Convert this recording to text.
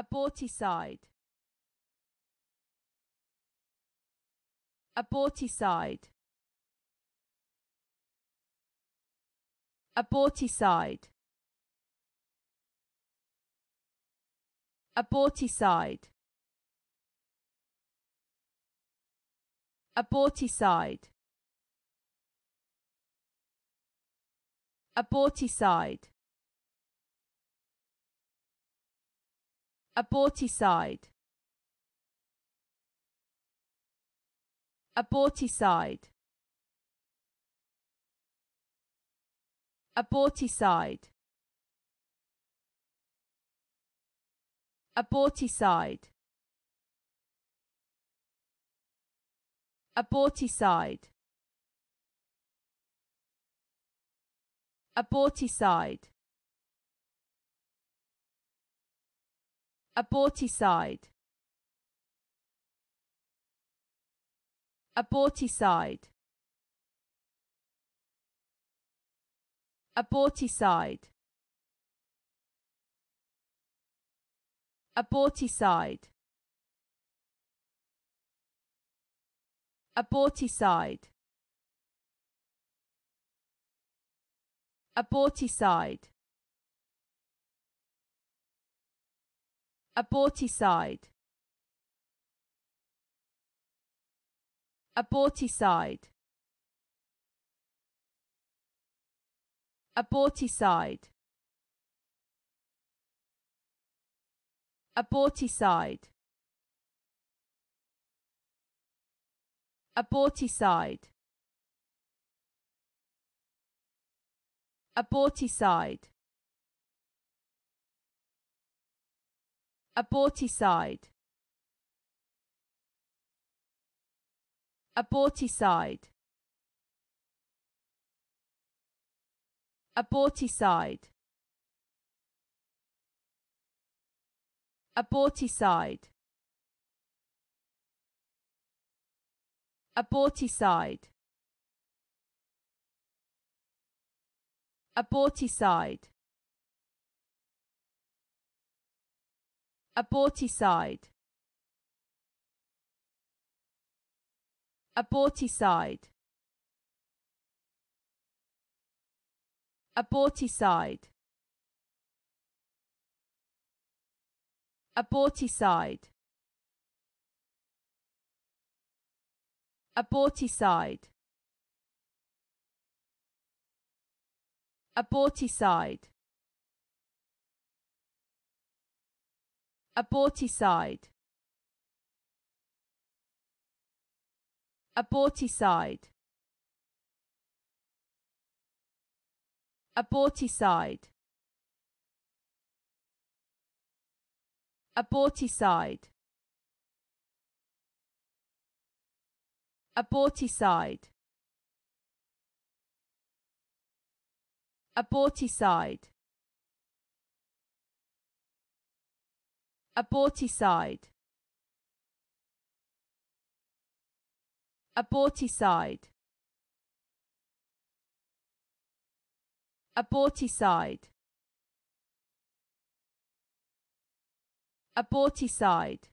Aborticide Aborticide Aborticide Aborticide Aborticide Aborticide aborticide aborticide aborticide aborticide aborticide aborticide aborticide aborticide aborticide aborticide aborticide aborticide aborticide aborticide aborticide aborticide aborticide aborticide Aborticide Aborticide Aborticide Aborticide Aborticide Aborticide Aborticide Aborticide Aborticide Aborticide Aborticide Aborticide aborticide aborticide aborticide aborticide aborticide aborticide aborticide aborticide aborticide aborticide